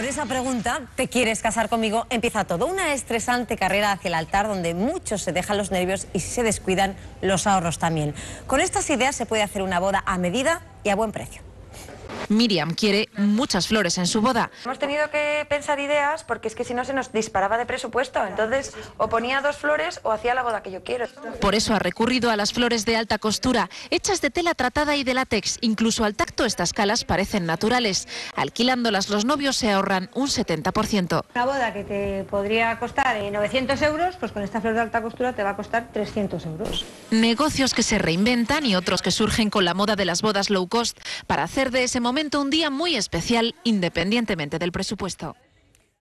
Con esa pregunta, ¿te quieres casar conmigo? Empieza todo. Una estresante carrera hacia el altar donde muchos se dejan los nervios y se descuidan, los ahorros también. Con estas ideas se puede hacer una boda a medida y a buen precio. Miriam quiere muchas flores en su boda. Hemos tenido que pensar ideas porque es que si no se nos disparaba de presupuesto. Entonces, o ponía dos flores o hacía la boda que yo quiero. Por eso ha recurrido a las flores de alta costura, hechas de tela tratada y de látex. Incluso al tacto estas calas parecen naturales. Alquilándolas los novios se ahorran un 70%. Una boda que te podría costar 900 eh, euros, pues con esta flor de alta costura te va a costar 300 euros. Negocios que se reinventan y otros que surgen con la moda de las bodas low cost para hacer de ese momento un día muy especial independientemente del presupuesto.